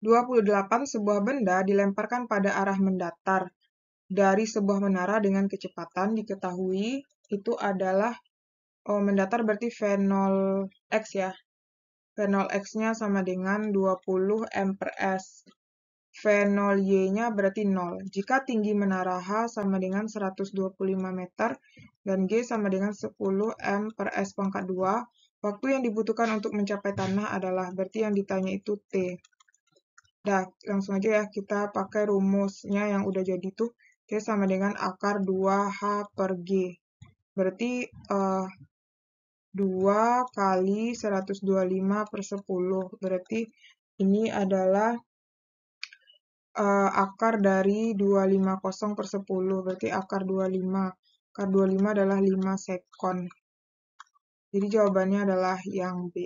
28 sebuah benda dilemparkan pada arah mendatar dari sebuah menara dengan kecepatan diketahui itu adalah oh, mendatar berarti V0 X ya. V0 X-nya sama dengan 20 M per S. V0Y-nya berarti 0. Jika tinggi menara H sama dengan 125 meter dan G sama dengan 10 M per S pangkat 2, waktu yang dibutuhkan untuk mencapai tanah adalah berarti yang ditanya itu T. Nah, langsung aja ya kita pakai rumusnya yang udah jadi tuh. Oke, sama dengan akar 2H per G. Berarti uh, eh, 2 kali 125 per 10. Berarti ini adalah uh, akar dari 250 per 10. Berarti akar 25. Akar 25 adalah 5 sekon. Jadi jawabannya adalah yang B.